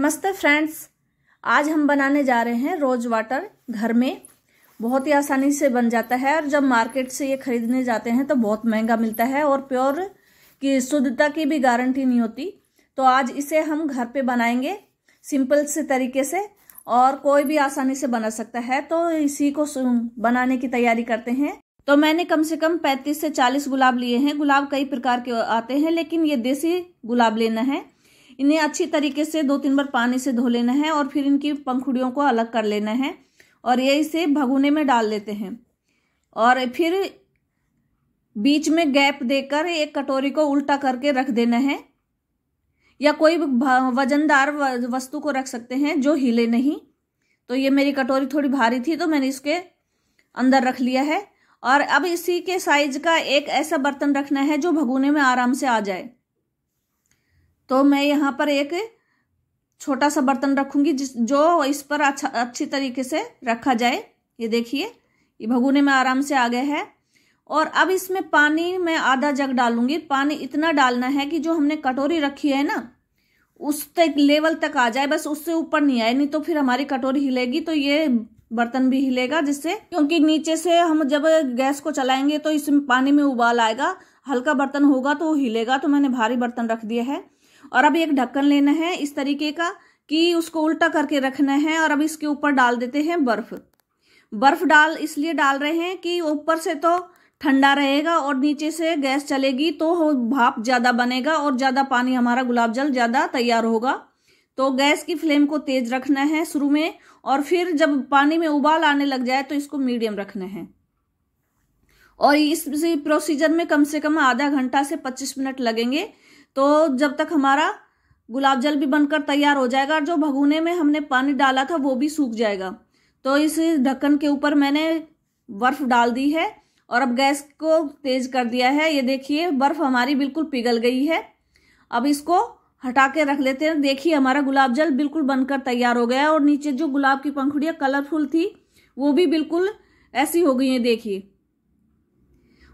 नमस्ते फ्रेंड्स आज हम बनाने जा रहे हैं रोज वाटर घर में बहुत ही आसानी से बन जाता है और जब मार्केट से ये खरीदने जाते हैं तो बहुत महंगा मिलता है और प्योर की शुद्धता की भी गारंटी नहीं होती तो आज इसे हम घर पे बनाएंगे सिंपल से तरीके से और कोई भी आसानी से बना सकता है तो इसी को बनाने की तैयारी करते हैं तो मैंने कम से कम 35 से 40 गुलाब लिए हैं गुलाब कई प्रकार के आते हैं लेकिन ये देसी गुलाब लेना है इन्हें अच्छी तरीके से दो तीन बार पानी से धो लेना है और फिर इनकी पंखुड़ियों को अलग कर लेना है और ये इसे भगोने में डाल लेते हैं और फिर बीच में गैप देकर एक कटोरी को उल्टा करके रख देना है या कोई वजनदार वस्तु को रख सकते हैं जो हिले नहीं तो ये मेरी कटोरी थोड़ी भारी थी तो मैंने इसके अंदर रख लिया है और अब इसी के साइज का एक ऐसा बर्तन रखना है जो भगोने में आराम से आ जाए तो मैं यहाँ पर एक छोटा सा बर्तन रखूंगी जिस जो इस पर अच्छा अच्छी तरीके से रखा जाए ये देखिए ये भगोने में आराम से आ गया है और अब इसमें पानी मैं आधा जग डालूंगी पानी इतना डालना है कि जो हमने कटोरी रखी है ना उस तक लेवल तक आ जाए बस उससे ऊपर नहीं आए नहीं तो फिर हमारी कटोरी हिलेगी तो ये बर्तन भी हिलेगा जिससे क्योंकि नीचे से हम जब गैस को चलाएंगे तो इसमें पानी में उबाल आएगा हल्का बर्तन होगा तो वो हिलेगा तो मैंने भारी बर्तन रख दिया है और अब एक ढक्कन लेना है इस तरीके का कि उसको उल्टा करके रखना है और अब इसके ऊपर डाल देते हैं बर्फ बर्फ डाल इसलिए डाल रहे हैं कि ऊपर से तो ठंडा रहेगा और नीचे से गैस चलेगी तो भाप ज़्यादा बनेगा और ज़्यादा पानी हमारा गुलाब जल ज़्यादा तैयार होगा तो गैस की फ्लेम को तेज रखना है शुरू में और फिर जब पानी में उबाल आने लग जाए तो इसको मीडियम रखना है और इस प्रोसीजर में कम से कम आधा घंटा से 25 मिनट लगेंगे तो जब तक हमारा गुलाब जल भी बनकर तैयार हो जाएगा और जो भगोने में हमने पानी डाला था वो भी सूख जाएगा तो इस ढक्कन के ऊपर मैंने बर्फ़ डाल दी है और अब गैस को तेज कर दिया है ये देखिए बर्फ़ हमारी बिल्कुल पिघल गई है अब इसको हटा के रख लेते हैं देखिए हमारा गुलाब जल बिल्कुल बनकर तैयार हो गया है और नीचे जो गुलाब की पंखुड़ियाँ कलरफुल थी वो भी बिल्कुल ऐसी हो गई हैं देखिए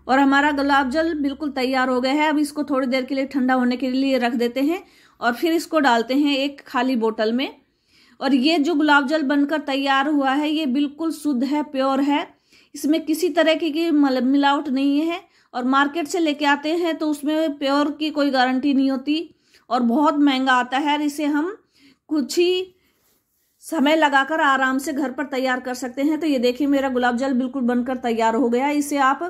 और हमारा गुलाब जल बिल्कुल तैयार हो गया है अब इसको थोड़ी देर के लिए ठंडा होने के लिए रख देते हैं और फिर इसको डालते हैं एक खाली बोतल में और ये जो गुलाब जल बनकर तैयार हुआ है ये बिल्कुल शुद्ध है प्योर है इसमें किसी तरह की, मिलावट नहीं है और मार्केट से लेके आते हैं तो उसमें प्योर की कोई गारंटी नहीं होती और बहुत महंगा आता है और इसे हम कुछ ही समय लगाकर आराम से घर पर तैयार कर सकते हैं तो ये देखिए मेरा गुलाब जल बिल्कुल बनकर तैयार हो गया इसे आप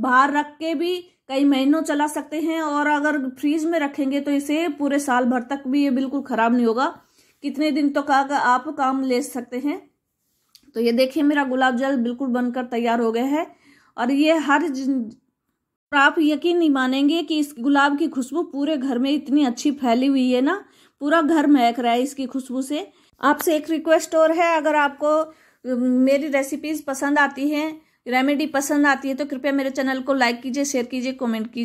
बाहर रख के भी कई महीनों चला सकते हैं और अगर फ्रीज में रखेंगे तो इसे पूरे साल भर तक भी ये बिल्कुल ख़राब नहीं होगा कितने दिन तो का आप काम ले सकते हैं तो ये देखिए मेरा गुलाब जल बिल्कुल बनकर तैयार हो गया है और ये हर आप यकीन नहीं मानेंगे कि इस गुलाब की खुशबू पूरे घर में इतनी अच्छी फैली हुई है ना पूरा घर महक रहा है इसकी खुशबू से आपसे एक रिक्वेस्ट और है अगर आपको मेरी रेसिपीज पसंद आती हैं रेमेडी पसंद आती है तो कृपया मेरे चैनल को लाइक कीजिए शेयर कीजिए कमेंट कीजिए